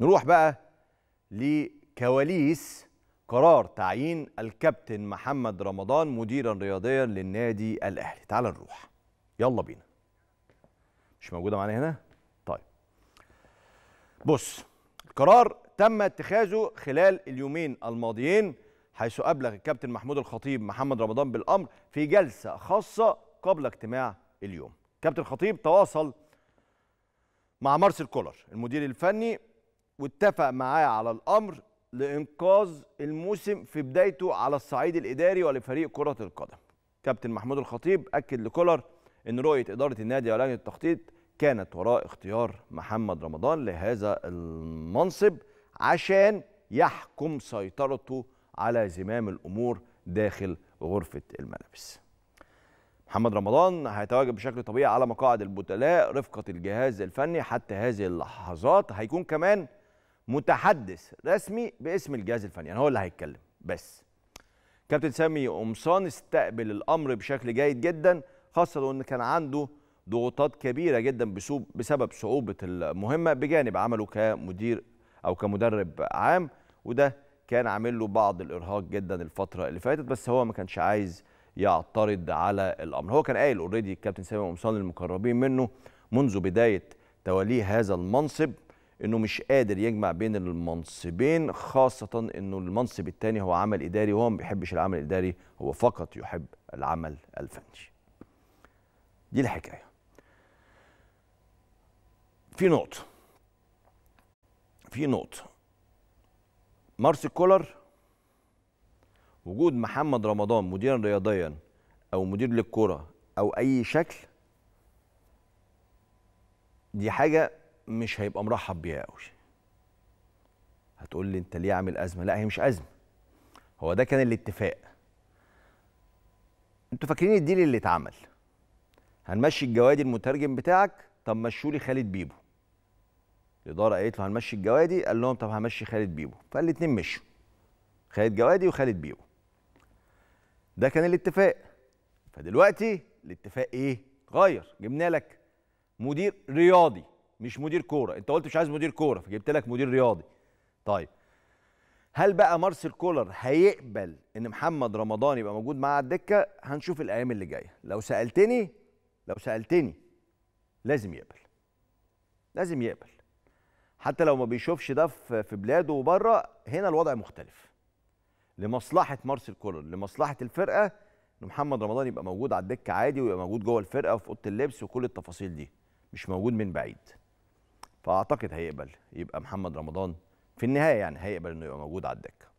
نروح بقى لكواليس قرار تعيين الكابتن محمد رمضان مديرا رياضيا للنادي الاهلي تعال نروح يلا بينا مش موجوده معانا هنا طيب بص القرار تم اتخاذه خلال اليومين الماضيين حيث ابلغ الكابتن محمود الخطيب محمد رمضان بالامر في جلسه خاصه قبل اجتماع اليوم كابتن الخطيب تواصل مع مارسيل كولر المدير الفني واتفق معاه على الامر لانقاذ الموسم في بدايته على الصعيد الاداري ولفريق كره القدم. كابتن محمود الخطيب اكد لكولر ان رؤيه اداره النادي ولجنه التخطيط كانت وراء اختيار محمد رمضان لهذا المنصب عشان يحكم سيطرته على زمام الامور داخل غرفه الملابس. محمد رمضان هيتواجد بشكل طبيعي على مقاعد البدلاء رفقه الجهاز الفني حتى هذه اللحظات هيكون كمان متحدث رسمي باسم الجهاز الفني يعني هو اللي هيتكلم بس كابتن سامي قمصان استقبل الامر بشكل جيد جدا خاصه ان كان عنده ضغوطات كبيره جدا بسبب صعوبه المهمه بجانب عمله كمدير او كمدرب عام وده كان عامل له بعض الارهاق جدا الفتره اللي فاتت بس هو ما كانش عايز يعترض على الامر هو كان قايل اوريدي الكابتن سامي قمصان للمقربين منه منذ بدايه توليه هذا المنصب انه مش قادر يجمع بين المنصبين خاصه انه المنصب الثاني هو عمل اداري وهو ما بيحبش العمل الاداري هو فقط يحب العمل الفني دي الحكايه في نقطه في نقطه مارسيل كولر وجود محمد رمضان مديرا رياضيا او مدير للكره او اي شكل دي حاجه مش هيبقى مرحب بيها قوي هتقول لي انت ليه عامل ازمه لا هي مش ازمه هو ده كان الاتفاق انتوا فاكرين الديل اللي اتعمل هنمشي الجوادي المترجم بتاعك طب مشوا لي خالد بيبو الاداره قالت له هنمشي الجوادي قال لهم طب همشي خالد بيبو فالاثنين مشوا خالد جوادي وخالد بيبو ده كان الاتفاق فدلوقتي الاتفاق ايه غير جبنا لك مدير رياضي مش مدير كوره انت قلت مش عايز مدير كوره فجبت لك مدير رياضي طيب هل بقى مارسيل كولر هيقبل ان محمد رمضان يبقى موجود معاه على الدكه هنشوف الايام اللي جايه لو سالتني لو سالتني لازم يقبل لازم يقبل حتى لو ما بيشوفش ده في بلاده وبره هنا الوضع مختلف لمصلحه مارسيل كولر لمصلحه الفرقه ان محمد رمضان يبقى موجود على الدكه عادي ويبقى موجود جوه الفرقه وفي اوضه اللبس وكل التفاصيل دي مش موجود من بعيد فاعتقد هيقبل يبقى محمد رمضان في النهايه يعني هيقبل انه يبقى موجود على الدكه